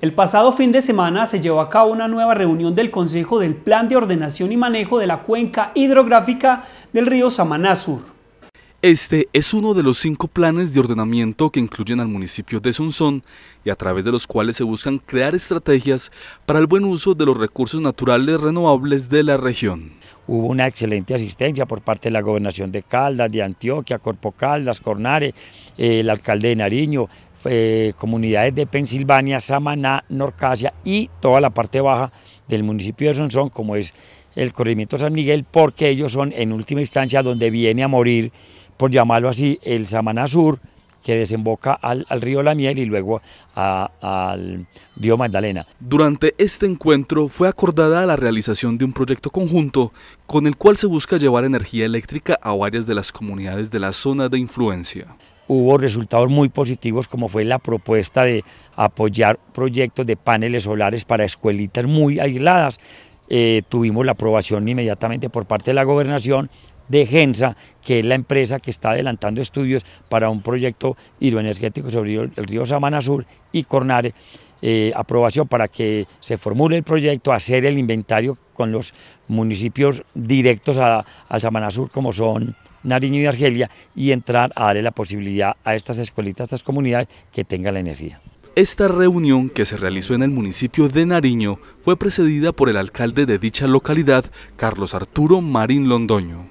El pasado fin de semana se llevó a cabo una nueva reunión del Consejo del Plan de Ordenación y Manejo de la Cuenca Hidrográfica del río Samaná Sur. Este es uno de los cinco planes de ordenamiento que incluyen al municipio de Sonsón y a través de los cuales se buscan crear estrategias para el buen uso de los recursos naturales renovables de la región. Hubo una excelente asistencia por parte de la gobernación de Caldas, de Antioquia, Corpo Caldas, Cornare, eh, el alcalde de Nariño, eh, comunidades de Pensilvania, Samaná, Norcasia y toda la parte baja del municipio de Sonsón, como es el corrimiento San Miguel, porque ellos son en última instancia donde viene a morir, por llamarlo así, el Samaná Sur, que desemboca al, río La Miel y luego al río Magdalena. Durante este encuentro fue acordada la realización de un proyecto conjunto con el cual se busca llevar energía eléctrica a varias de las comunidades de la zona de influencia hubo resultados muy positivos como fue la propuesta de apoyar proyectos de paneles solares para escuelitas muy aisladas. Eh, tuvimos la aprobación inmediatamente por parte de la gobernación de Gensa, que es la empresa que está adelantando estudios para un proyecto hidroenergético sobre el río Samana Sur y Cornare. Eh, aprobación para que se formule el proyecto, hacer el inventario con los municipios directos al Samana Sur, como son Nariño y Argelia, y entrar a darle la posibilidad a estas escuelitas, a estas comunidades que tengan la energía. Esta reunión, que se realizó en el municipio de Nariño, fue precedida por el alcalde de dicha localidad, Carlos Arturo Marín Londoño.